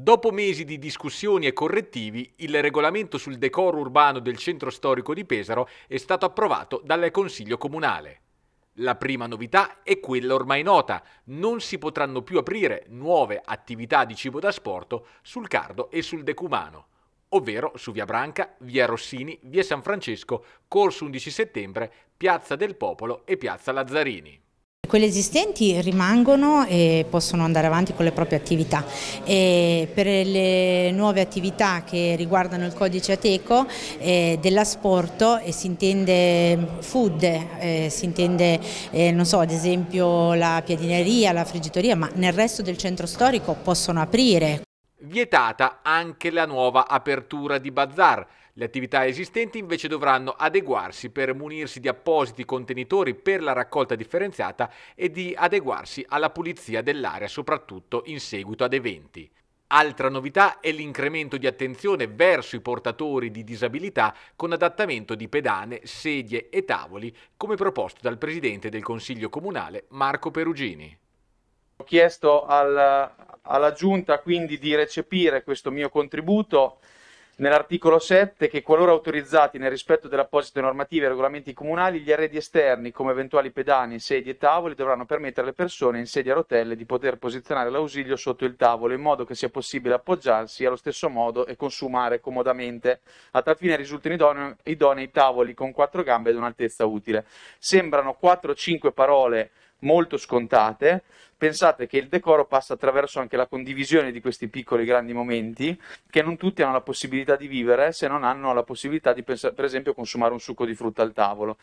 Dopo mesi di discussioni e correttivi, il regolamento sul decoro urbano del centro storico di Pesaro è stato approvato dal Consiglio Comunale. La prima novità è quella ormai nota, non si potranno più aprire nuove attività di cibo da sporto sul Cardo e sul Decumano, ovvero su Via Branca, Via Rossini, Via San Francesco, Corso 11 Settembre, Piazza del Popolo e Piazza Lazzarini. Quelle esistenti rimangono e possono andare avanti con le proprie attività. E per le nuove attività che riguardano il codice ateco eh, dell'asporto e si intende food, eh, si intende eh, non so, ad esempio la piadineria, la friggitoria, ma nel resto del centro storico possono aprire. Vietata anche la nuova apertura di bazar le attività esistenti invece dovranno adeguarsi per munirsi di appositi contenitori per la raccolta differenziata e di adeguarsi alla pulizia dell'area, soprattutto in seguito ad eventi. Altra novità è l'incremento di attenzione verso i portatori di disabilità con adattamento di pedane, sedie e tavoli, come proposto dal Presidente del Consiglio Comunale Marco Perugini. Ho chiesto al, alla Giunta quindi di recepire questo mio contributo nell'articolo 7 che qualora autorizzati nel rispetto delle apposite normative e regolamenti comunali, gli arredi esterni come eventuali pedani, sedie e tavoli dovranno permettere alle persone in sedie a rotelle di poter posizionare l'ausilio sotto il tavolo in modo che sia possibile appoggiarsi allo stesso modo e consumare comodamente. A tal fine risultano idone- idonei tavoli con quattro gambe ad un'altezza utile. Sembrano 4-5 parole molto scontate, pensate che il decoro passa attraverso anche la condivisione di questi piccoli grandi momenti che non tutti hanno la possibilità di vivere se non hanno la possibilità di, per esempio, consumare un succo di frutta al tavolo.